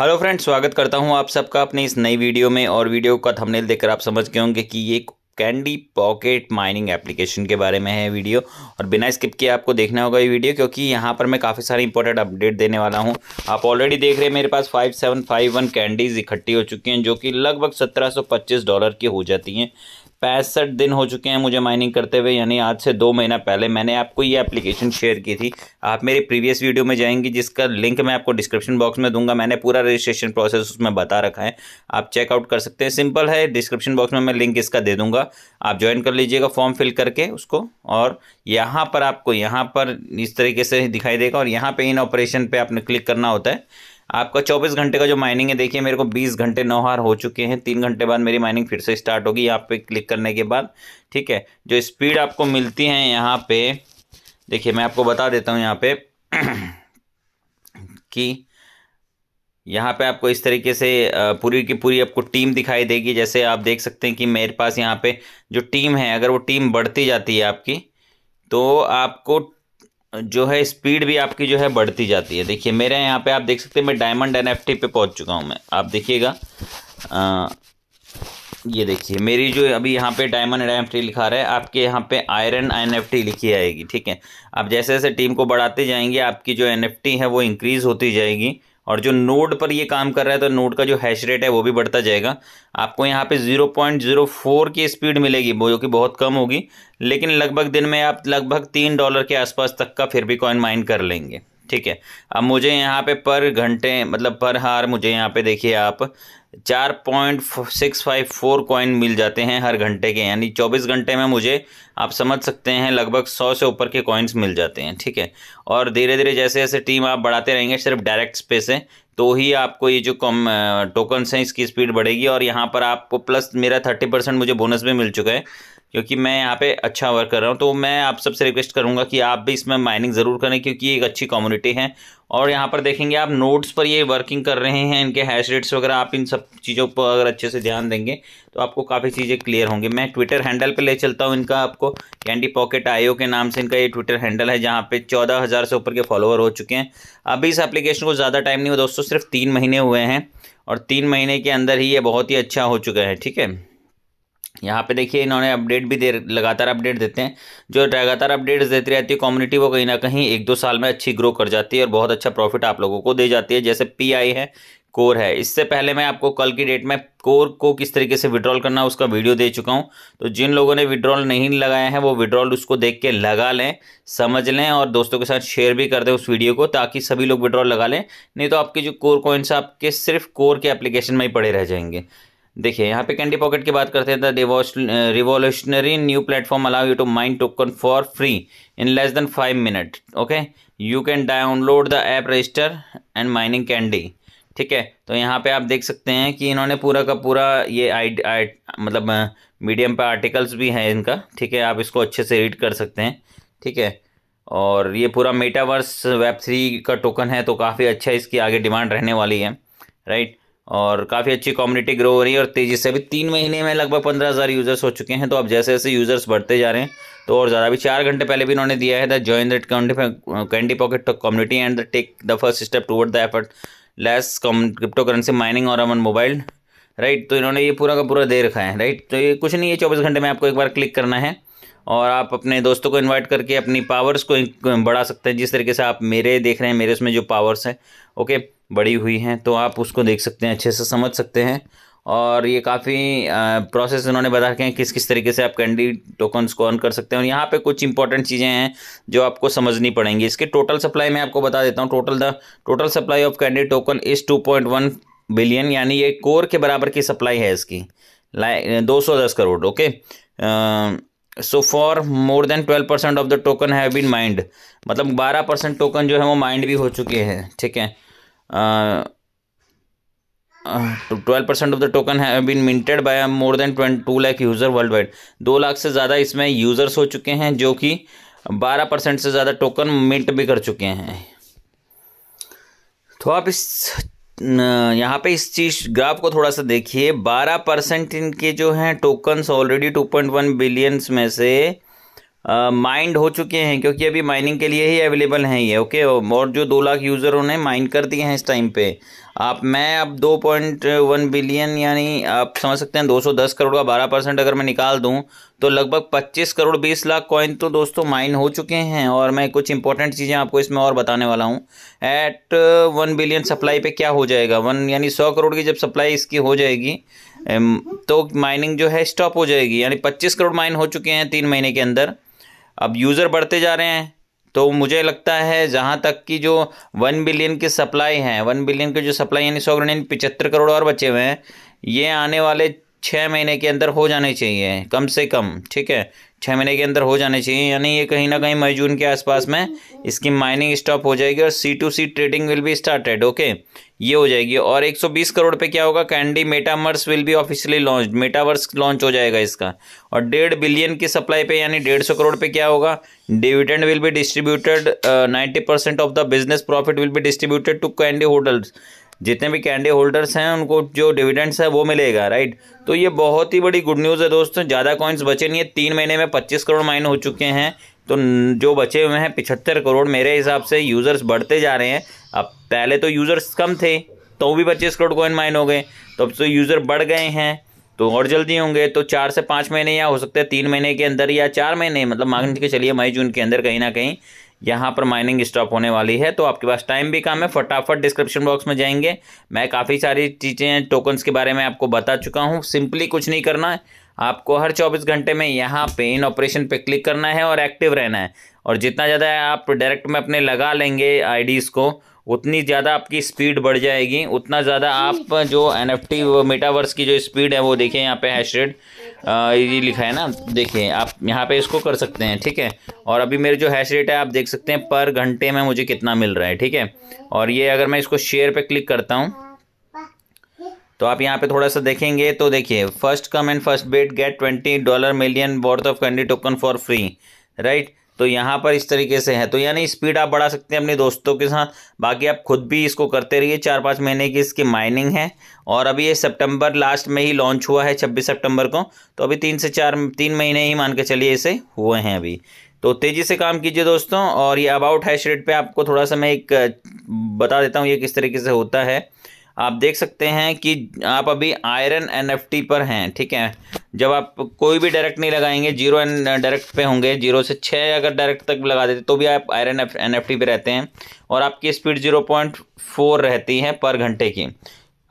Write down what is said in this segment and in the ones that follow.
hello friends स्वागत करता हूं आप सबका अपने इस नई वीडियो में और वीडियो का थंबनेल देखकर आप समझ गए होंगे कि ये कैंडी पॉकेट माइनिंग एप्लीकेशन के बारे में है वीडियो और बिना स्किप किए आपको देखना होगा ये वीडियो क्योंकि यहाँ पर मैं काफ़ी सारे इंपॉर्टेंट अपडेट देने वाला हूँ आप ऑलरेडी देख रहे हैं मेरे पास 5751 कैंडीज़ इकट्ठी हो चुकी हैं जो कि लगभग 1725 डॉलर की हो जाती हैं पैंसठ दिन हो चुके हैं मुझे माइनिंग करते हुए यानी आज से दो महीना पहले मैंने आपको ये एप्लीकेशन शेयर की थी आप मेरी प्रीवियस वीडियो में जाएंगी जिसका लिंक मैं आपको डिस्क्रिप्शन बॉक्स में दूंगा मैंने पूरा रजिस्ट्रेशन प्रोसेस उसमें बता रखा है आप चेकआउट कर सकते हैं सिंपल है डिस्क्रिप्शन बॉक्स में मैं लिंक इसका दे दूंगा आप ज्वाइन कर लीजिएगा फॉर्म फिल करके उसको और यहाँ पर आपको यहाँ पर इस तरीके से दिखाई देगा और यहाँ पर इन ऑपरेशन पर आपने क्लिक करना होता है आपका चौबीस घंटे का जो माइनिंग है देखिए मेरे को बीस घंटे नौहार हो चुके हैं तीन घंटे बाद मेरी माइनिंग फिर से स्टार्ट होगी यहाँ पे क्लिक करने के बाद ठीक है जो स्पीड आपको मिलती है यहाँ पे देखिए मैं आपको बता देता हूँ यहाँ पे कि यहाँ पे आपको इस तरीके से पूरी की पूरी आपको टीम दिखाई देगी जैसे आप देख सकते हैं कि मेरे पास यहाँ पे जो टीम है अगर वो टीम बढ़ती जाती है आपकी तो आपको जो है स्पीड भी आपकी जो है बढ़ती जाती है देखिए मेरे यहाँ पे आप देख सकते हैं मैं डायमंड एन पे पहुँच चुका हूँ मैं आप देखिएगा ये देखिए मेरी जो अभी यहाँ पे डायमंड एन एफ लिखा रहा है आपके यहाँ पे आयरन एन एफ लिखी आएगी ठीक है आप जैसे जैसे टीम को बढ़ाते जाएंगे आपकी जो एन है वो इंक्रीज़ होती जाएगी और जो नोड पर ये काम कर रहा है तो नोड का जो हैश रेट है वो भी बढ़ता जाएगा आपको यहाँ पे 0.04 की स्पीड मिलेगी जो कि बहुत कम होगी लेकिन लगभग दिन में आप लगभग तीन डॉलर के आसपास तक का फिर भी कॉइन माइन कर लेंगे ठीक है अब मुझे यहाँ पे पर घंटे मतलब पर हार मुझे यहाँ पे देखिए आप चार point six five four coin मिल जाते हैं हर घंटे के यानी चौबीस घंटे में मुझे आप समझ सकते हैं लगभग सौ से ऊपर के कॉइन्स मिल जाते हैं ठीक है और धीरे धीरे जैसे जैसे टीम आप बढ़ाते रहेंगे सिर्फ डायरेक्ट पे से तो ही आपको ये जो कम टोकन्स हैं इसकी स्पीड बढ़ेगी और यहाँ पर आपको प्लस मेरा थर्टी परसेंट मुझे बोनस भी मिल चुका है क्योंकि मैं यहाँ पे अच्छा वर्क कर रहा हूँ तो मैं आप सबसे रिक्वेस्ट करूँगा कि आप भी इसमें माइनिंग ज़रूर करें क्योंकि एक अच्छी कम्युनिटी है और यहाँ पर देखेंगे आप नोट्स पर ये वर्किंग कर रहे हैं इनके हैश रेट्स वगैरह आप इन सब चीज़ों पर अगर अच्छे से ध्यान देंगे तो आपको काफ़ी चीज़ें क्लियर होंगी मैं ट्विटर हैंडल पर ले चलता हूँ इनका आपको कैंडी पॉकेट आईओ के नाम से इनका ये ट्विटर हैंडल है जहाँ पे चौदह हज़ार से ऊपर के फॉलोअर हो चुके हैं अभी इस एप्लीकेशन को ज़्यादा टाइम नहीं हुआ दोस्तों सिर्फ तीन महीने हुए हैं और तीन महीने के अंदर ही ये बहुत ही अच्छा हो चुका है ठीक है यहाँ पे देखिए इन्होंने अपडेट भी दे लगातार अपडेट देते हैं जो लगातार अपडेट्स देती रहती है कम्युनिटी वो कहीं ना कहीं एक दो साल में अच्छी ग्रो कर जाती है और बहुत अच्छा प्रॉफिट आप लोगों को दे जाती है जैसे पीआई है कोर है इससे पहले मैं आपको कल की डेट में कोर को किस तरीके से विड्रॉल करना है उसका वीडियो दे चुका हूँ तो जिन लोगों ने विड्रॉल नहीं लगाया है वो विड्रॉल उसको देख के लगा लें समझ लें और दोस्तों के साथ शेयर भी कर दें उस वीडियो को ताकि सभी लोग विड्रॉल लगा लें नहीं तो आपके जो कोर कॉइन्स आपके सिर्फ कोर के एप्लीकेशन में ही पड़े रह जाएंगे देखिए यहाँ पे कैंडी पॉकेट की बात करते हैं the revolutionary new platform allow you to mine token for free in less than five minute okay you can download the app register and mining candy ठीक है तो यहाँ पे आप देख सकते हैं कि इन्होंने पूरा का पूरा ये आई, आई मतलब मीडियम uh, पे आर्टिकल्स भी हैं इनका ठीक है आप इसको अच्छे से रीड कर सकते हैं ठीक है और ये पूरा मेटावर्स वेब थ्री का टोकन है तो काफ़ी अच्छा इसकी आगे डिमांड रहने वाली है राइट और काफ़ी अच्छी कम्युनिटी ग्रो हो रही है और तेज़ी से अभी तीन महीने में लगभग पंद्रह हज़ार यूज़र्स हो चुके हैं तो अब जैसे जैसे यूज़र्स बढ़ते जा रहे हैं तो और ज़्यादा अभी चार घंटे पहले भी इन्होंने दिया है the join that Candy Pocket community and the take the first step toward the effortless cryptocurrency mining और अमन मोबाइल राइट तो इन्होंने ये पूरा का पूरा दे रखा है राइट तो ये कुछ नहीं है चौबीस घंटे में आपको एक बार क्लिक करना है और आप अपने दोस्तों को इनवाइट करके अपनी पावर्स को बढ़ा सकते हैं जिस तरीके से आप मेरे देख रहे हैं मेरे उसमें जो पावर्स हैं ओके बड़ी हुई हैं तो आप उसको देख सकते हैं अच्छे से समझ सकते हैं और ये काफ़ी प्रोसेस इन्होंने बता रखे हैं किस किस तरीके से आप कैंडी टोकन्स को अर्न कर सकते हैं और यहाँ पे कुछ इंपॉर्टेंट चीज़ें हैं जो आपको समझनी पड़ेंगी इसके टोटल सप्लाई मैं आपको बता देता हूँ total the total supply of Candy token is two point one billion यानी ये कोर के बराबर की सप्लाई है इसकी लाइक दो सौ दस crore okay so for more than twelve percent of the token have been mined मतलब बारह परसेंट टोकन जो है वो माइंड भी हो चुके हैं ठीक है twelve percent of the token has been minted by more than twenty two lakh user world wide दो लाख से ज़्यादा इसमें यूज़र्स हो चुके हैं जो कि बारह परसेंट से ज़्यादा टोकन मिंट भी कर चुके हैं तो आप इस यहाँ पे इस चीज़ ग्राफ को थोड़ा सा देखिए बारह परसेंट इनके जो हैं tokens already two point one billions में से माइंड हो चुके हैं क्योंकि अभी माइनिंग के लिए ही अवेलेबल हैं ये ओके और जो दो लाख यूज़र उन्हें माइन कर दिए हैं इस टाइम पे आप मैं अब दो पॉइंट वन बिलियन यानी आप समझ सकते हैं दो सौ दस करोड़ का बारह परसेंट अगर मैं निकाल दूं तो लगभग पच्चीस करोड़ बीस लाख कॉइन तो दोस्तों माइन हो चुके हैं और मैं कुछ इंपॉर्टेंट चीज़ें आपको इसमें और बताने वाला हूँ एट वन बिलियन सप्लाई पर क्या हो जाएगा वन यानी सौ करोड़ की जब सप्लाई इसकी हो जाएगी तो माइनिंग जो है स्टॉप हो जाएगी यानी पच्चीस करोड़ माइन हो चुके हैं तीन महीने के अंदर अब यूज़र बढ़ते जा रहे हैं तो मुझे लगता है जहाँ तक कि जो वन बिलियन की सप्लाई है वन बिलियन की जो सप्लाई यानी सौ करोड़ पिचहत्तर करोड़ और बचे हुए हैं ये आने वाले छः महीने के अंदर हो जाने चाहिए कम से कम ठीक है छः महीने के अंदर हो जाने चाहिए यानी ये कहीं ना कहीं मई जून के आसपास में इसकी माइनिंग स्टॉप हो जाएगी और C to C trading will be started okay ये हो जाएगी और 120 करोड़ पे क्या होगा Candy metaverse will be officially launch metaverse launch हो जाएगा इसका और डेढ़ बिलियन की सप्लाई पे यानी डेढ़ सौ करोड़ पे क्या होगा dividend will be distributed ninety percent of the business profit will be distributed to Candy holders जितने भी कैंडी होल्डर्स हैं उनको जो डिविडेंड्स है वो मिलेगा राइट तो ये बहुत ही बड़ी गुड न्यूज़ है दोस्तों ज़्यादा कॉइन्स बचे नहीं है तीन महीने में पच्चीस करोड़ माइन हो चुके हैं तो जो बचे हुए हैं पिछहत्तर करोड़ मेरे हिसाब से यूज़र्स बढ़ते जा रहे हैं अब पहले तो यूज़र्स कम थे तो भी पच्चीस करोड़ कॉइन माइन हो गए तो अब तो यूज़र बढ़ गए हैं तो और जल्दी होंगे तो चार से पाँच महीने या हो सकते हैं तीन महीने के अंदर या चार महीने मतलब मांग के चलिए मई जून के अंदर कहीं ना कहीं यहाँ पर माइनिंग स्टॉप होने वाली है तो आपके पास टाइम भी कम है फटाफट डिस्क्रिप्शन बॉक्स में जाएंगे मैं काफ़ी सारी चीज़ें टोकन्स के बारे में आपको बता चुका हूँ सिंपली कुछ नहीं करना है आपको हर 24 घंटे में यहाँ पे इन ऑपरेशन पे क्लिक करना है और एक्टिव रहना है और जितना ज़्यादा आप डायरेक्ट में अपने लगा लेंगे आई को उतनी ज़्यादा आपकी स्पीड बढ़ जाएगी उतना ज़्यादा आप जो एन एफ टी मेटावर्स की जो स्पीड है वो देखें यहाँ पे हैश रेट ये लिखा है ना देखिए आप यहाँ पे इसको कर सकते हैं ठीक है और अभी मेरे जो हैश रेट है आप देख सकते हैं पर घंटे में मुझे कितना मिल रहा है ठीक है और ये अगर मैं इसको शेयर पे क्लिक करता हूँ तो आप यहाँ पे थोड़ा सा देखेंगे तो देखिए first come and first bet get twenty dollar million worth of Candy token for free right तो यहाँ पर इस तरीके से है तो यानी स्पीड आप बढ़ा सकते हैं अपने दोस्तों के साथ बाकी आप खुद भी इसको करते रहिए चार पाँच महीने की इसकी माइनिंग है और अभी ये सितंबर लास्ट में ही लॉन्च हुआ है छब्बीस सितंबर को तो अभी तीन से चार तीन महीने ही मान के चलिए इसे हुए हैं अभी तो तेज़ी से काम कीजिए दोस्तों और ये अबाउट हैश रेट पर आपको थोड़ा सा मैं एक बता देता हूँ ये किस तरीके से होता है आप देख सकते हैं कि आप अभी आयरन एन पर हैं ठीक है जब आप कोई भी डायरेक्ट नहीं लगाएंगे जीरो एन डायरेक्ट पे होंगे जीरो से छः अगर डायरेक्ट तक लगा देते तो भी आप आयरन एन एफ पे रहते हैं और आपकी स्पीड जीरो पॉइंट फोर रहती है पर घंटे की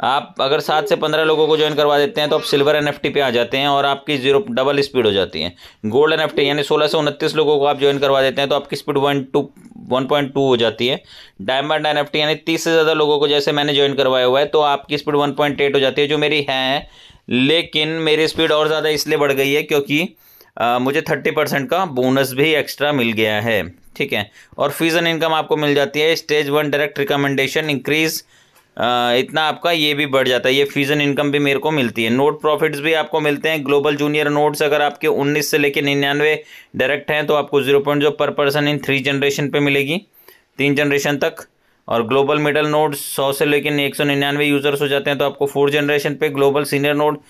आप अगर सात से पंद्रह लोगों को ज्वाइन करवा देते हैं तो आप सिल्वर एन पे आ जाते हैं और आपकी जीरो डबल स्पीड हो जाती है गोल्ड एन यानी सोलह से उनतीस लोगों को आप ज्वाइन करवा देते हैं तो आपकी स्पीड वन टू 1.2 हो जाती है डायमंड एन यानी तीस से ज़्यादा लोगों को जैसे मैंने ज्वाइन करवाया हुआ है तो आपकी स्पीड वन हो जाती है जो मेरी है लेकिन मेरी स्पीड और ज़्यादा इसलिए बढ़ गई है क्योंकि आ, मुझे थर्टी परसेंट का बोनस भी एक्स्ट्रा मिल गया है ठीक है और फीजन इनकम आपको मिल जाती है stage one direct recommendation increase इतना आपका ये भी बढ़ जाता है ये फ्यूज़न इनकम भी मेरे को मिलती है नोट प्रॉफिट्स भी आपको मिलते हैं ग्लोबल जूनियर नोट्स अगर आपके 19 से लेकर निन्यानवे डायरेक्ट हैं तो आपको जीरो पॉइंट जो पर पर्सन इन थ्री जनरेशन पे मिलेगी तीन जनरेशन तक और ग्लोबल मिडल नोट्स सौ से लेकर एक सौ निन्यानवे यूज़र्स हो जाते हैं तो आपको फोर जनरेशन पर ग्लोबल सीनियर नोट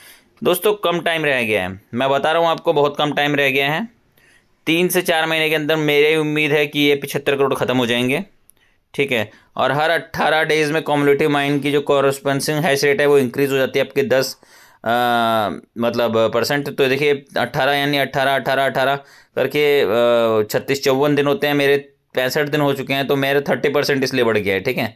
दोस्तों कम टाइम रह गया है मैं बता रहा हूँ आपको बहुत कम टाइम रह गया है तीन से चार महीने के अंदर मेरे उम्मीद है कि ये पिछहत्तर करोड़ ख़त्म हो जाएंगे ठीक है और हर अट्ठारह डेज में कॉम्युलेटिव माइंड की जो कॉरस्पॉन्सिंग हैश रेट है वो इंक्रीज हो जाती है आपके दस आ, मतलब परसेंट तो देखिए अट्ठारह यानी अट्ठारह अट्ठारह अट्ठारह करके छत्तीस चौवन दिन होते हैं मेरे पैंसठ दिन हो चुके हैं तो मेरे थर्टी परसेंट इसलिए बढ़ गया है ठीक है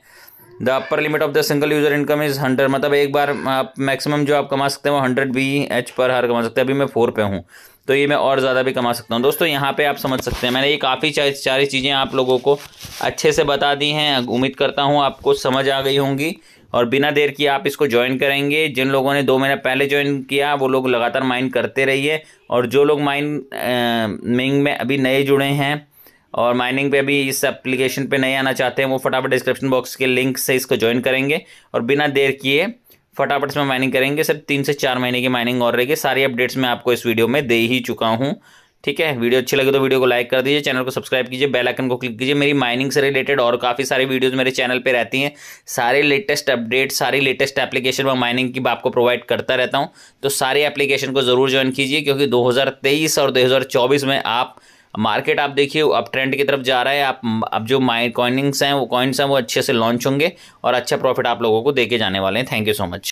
the upper limit of the single user income is hundred मतलब एक बार आप मैक्सिमम जो आप कमा सकते हैं वो हंड्रेड बी एच पर हर कमा सकते हैं अभी मैं फोर पे हूँ तो ये मैं और ज़्यादा भी कमा सकता हूँ दोस्तों यहाँ पे आप समझ सकते हैं मैंने ये काफ़ी सारी चीज़ें आप लोगों को अच्छे से बता दी हैं उम्मीद करता हूँ आपको समझ आ गई होंगी और बिना देर की आप इसको ज्वाइन करेंगे जिन लोगों ने दो महीने पहले ज्वाइन किया वो लोग लगातार माइन करते रहिए और जो लोग माइन मिंग में अभी नए जुड़े हैं और माइनिंग पे अभी इस एप्लीकेशन पे नहीं आना चाहते हैं वो फटाफट डिस्क्रिप्शन बॉक्स के लिंक से इसको ज्वाइन करेंगे और बिना देर किए फटाफट इसमें माइनिंग करेंगे सिर्फ तीन से चार महीने की माइनिंग और रहेगी सारी अपडेट्स मैं आपको इस वीडियो में दे ही चुका हूँ ठीक है वीडियो अच्छी लगे तो वीडियो को लाइक कर दीजिए चैनल को सब्सक्राइब कीजिए बेल आइकन को क्लिक कीजिए मेरी माइनिंग से रिलेटेड और काफ़ी सारी वीडियोस मेरे चैनल पे रहती हैं सारे लेटेस्ट अपडेट सारी लेटेस्ट एप्लीकेशन मैं माइनिंग की आपको प्रोवाइड करता रहता हूँ तो सारे एप्लीकेशन को ज़रूर ज्वाइन कीजिए क्योंकि दो और दो में आप मार्केट आप देखिए अब ट्रेंड की तरफ जा रहा है आप अब जो माइ कॉइनिंग्स हैं वो कॉइन्स हैं वो अच्छे से लॉन्च होंगे और अच्छा प्रॉफिट आप लोगों को देके जाने वाले हैं थैंक यू सो मच